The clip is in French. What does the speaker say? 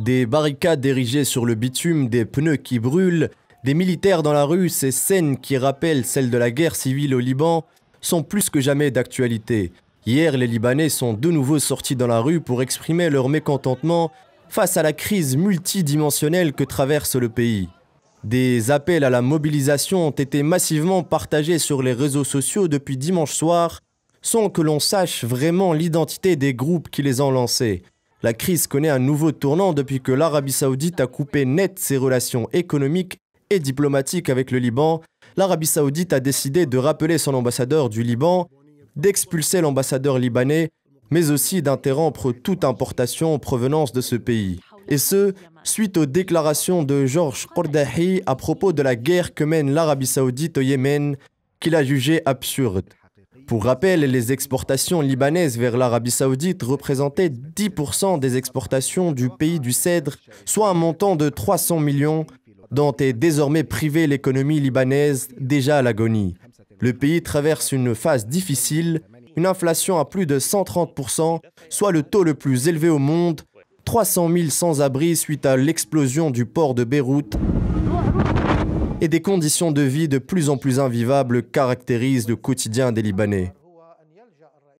Des barricades érigées sur le bitume, des pneus qui brûlent, des militaires dans la rue, ces scènes qui rappellent celles de la guerre civile au Liban sont plus que jamais d'actualité. Hier, les Libanais sont de nouveau sortis dans la rue pour exprimer leur mécontentement face à la crise multidimensionnelle que traverse le pays. Des appels à la mobilisation ont été massivement partagés sur les réseaux sociaux depuis dimanche soir, sans que l'on sache vraiment l'identité des groupes qui les ont lancés. La crise connaît un nouveau tournant depuis que l'Arabie saoudite a coupé net ses relations économiques et diplomatiques avec le Liban. L'Arabie saoudite a décidé de rappeler son ambassadeur du Liban, d'expulser l'ambassadeur libanais, mais aussi d'interrompre toute importation en provenance de ce pays. Et ce, suite aux déclarations de Georges Ordahi à propos de la guerre que mène l'Arabie saoudite au Yémen, qu'il a jugée absurde. Pour rappel, les exportations libanaises vers l'Arabie saoudite représentaient 10% des exportations du pays du cèdre, soit un montant de 300 millions dont est désormais privée l'économie libanaise déjà à l'agonie. Le pays traverse une phase difficile, une inflation à plus de 130%, soit le taux le plus élevé au monde, 300 000 sans-abri suite à l'explosion du port de Beyrouth et des conditions de vie de plus en plus invivables caractérisent le quotidien des Libanais.